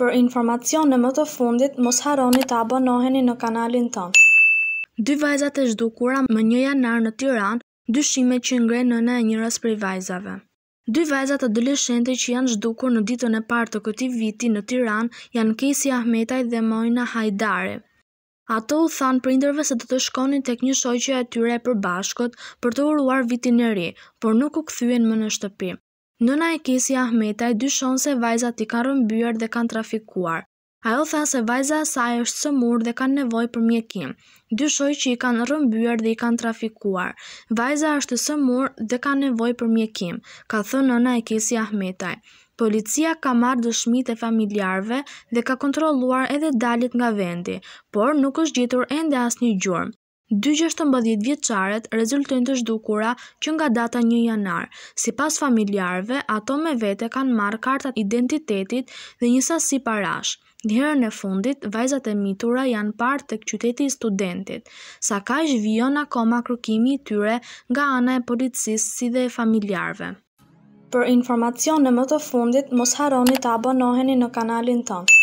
Për informacion në më të fundit, mos haroni të abonoheni në kanalin ton. Dy vajzat e zhdukura më një janar në Tiran, dyshime që ngre në në e njëras për vajzave. Dy vajzat të dëleshente që janë zhdukur në ditën e partë të këti viti në Tiran janë Kesi Ahmetaj dhe Mojna Hajdare. Ato u thanë për se të të shkonin tek një shoqja e tyre për bashkot për të uruar vitin e ri, por nuk u këthyen më në shtëpi. Nëna e kisi Ahmetaj dyshon se vajza ti kanë rëmbyer dhe kanë trafikuar. Ajo tha se vajza e saj është sëmur dhe kanë nevojë për mjekim. Dyshoi që i kanë rëmbyer dhe i kanë trafikuar. Vajza është sëmur dhe kanë nevojë për mjekim, ka thënë nëna e kisi Ahmetaj. Policia ka marrë dëshmitë e familjarëve dhe ka kontrolluar edhe dalit nga vendi, por nuk është gjetur ende asnjë gjurmë. Dy gjeshtë të mbëdhjet vjeqaret rezultojnë të zhdukura që nga data një janar. Si pas familjarve, ato me vete kanë marë kartat identitetit dhe njësa si parash. Njëherë e fundit, vajzat e mitura janë partë të këqyteti studentit, sa ka ishë vion akoma kërkimi i tyre nga ana e policisë si dhe e familjarve. Për informacion në më të fundit, mos haroni të abonoheni në kanalin tonë.